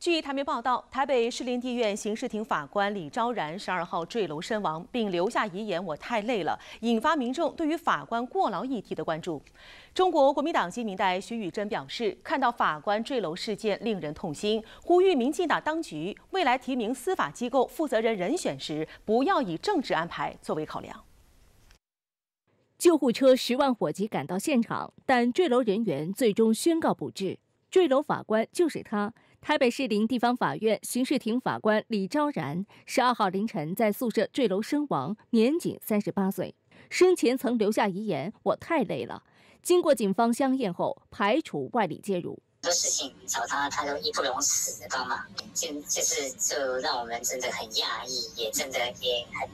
据台媒报道，台北士林地院刑事庭法官李昭然十二号坠楼身亡，并留下遗言：“我太累了。”引发民众对于法官过劳议题的关注。中国国民党籍民代徐宇珍表示：“看到法官坠楼事件，令人痛心，呼吁民进党当局未来提名司法机构负责人人选时，不要以政治安排作为考量。”救护车十万火急赶到现场，但坠楼人员最终宣告不治。坠楼法官就是他，台北市林地方法院刑事庭法官李昭然，十二号凌晨在宿舍坠楼身亡，年仅三十八岁。生前曾留下遗言：“我太累了。”经过警方相验后，排除外力介入。事情，找他他都义不容辞帮忙，就就是就让我们真的很讶异，也真的也很。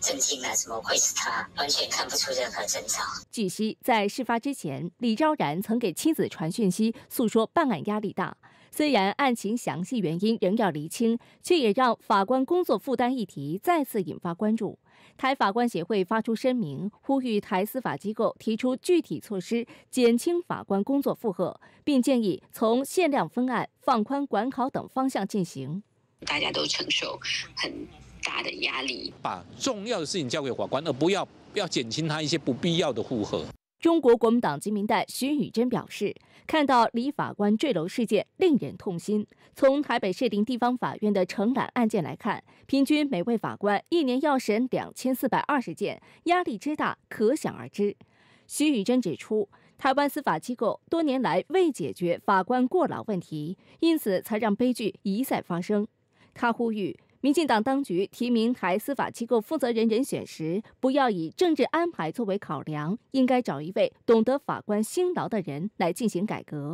震惊了，怎么会是他？完全看不出任何征兆。据悉，在事发之前，李昭然曾给妻子传讯息，诉说办案压力大。虽然案情详细原因仍要厘清，却也让法官工作负担议题再次引发关注。台法官协会发出声明，呼吁台司法机构提出具体措施，减轻法官工作负荷，并建议从限量分案、放宽管考等方向进行。大家都承受很。大的压力，把重要的事情交给法官，而不要要减轻他一些不必要的负荷。中国国民党籍民代徐宇珍表示，看到李法官坠楼事件令人痛心。从台北市定地方法院的承揽案件来看，平均每位法官一年要审两千四百二十件，压力之大可想而知。徐宇珍指出，台湾司法机构多年来未解决法官过劳问题，因此才让悲剧一再发生。他呼吁民进党当局提名台司法机构负责人人选时，不要以政治安排作为考量，应该找一位懂得法官辛劳的人来进行改革。